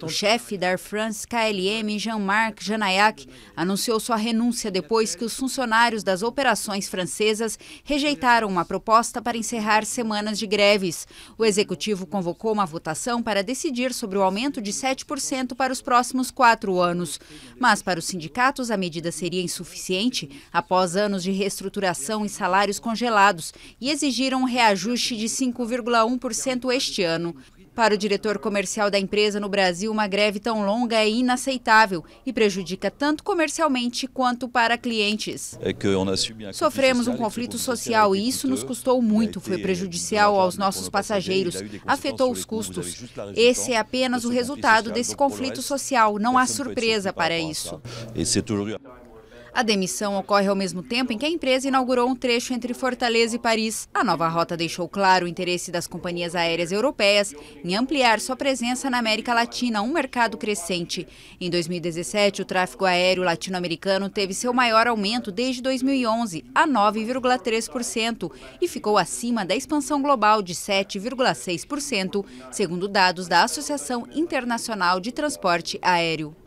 O chefe da Air France KLM, Jean-Marc Janayac, anunciou sua renúncia depois que os funcionários das operações francesas rejeitaram uma proposta para encerrar semanas de greves. O executivo convocou uma votação para decidir sobre o aumento de 7% para os próximos quatro anos. Mas para os sindicatos, a medida seria insuficiente após anos de reestruturação e salários congelados e exigiram um reajuste de 5,1% este ano. Para o diretor comercial da empresa no Brasil, uma greve tão longa é inaceitável e prejudica tanto comercialmente quanto para clientes. É Sofremos um conflito social e isso nos custou né, muito, foi prejudicial aos nossos passageiros, afetou os custos. Esse é apenas o resultado desse conflito social, não há é surpresa para isso. A demissão ocorre ao mesmo tempo em que a empresa inaugurou um trecho entre Fortaleza e Paris. A nova rota deixou claro o interesse das companhias aéreas europeias em ampliar sua presença na América Latina, um mercado crescente. Em 2017, o tráfego aéreo latino-americano teve seu maior aumento desde 2011, a 9,3%, e ficou acima da expansão global de 7,6%, segundo dados da Associação Internacional de Transporte Aéreo.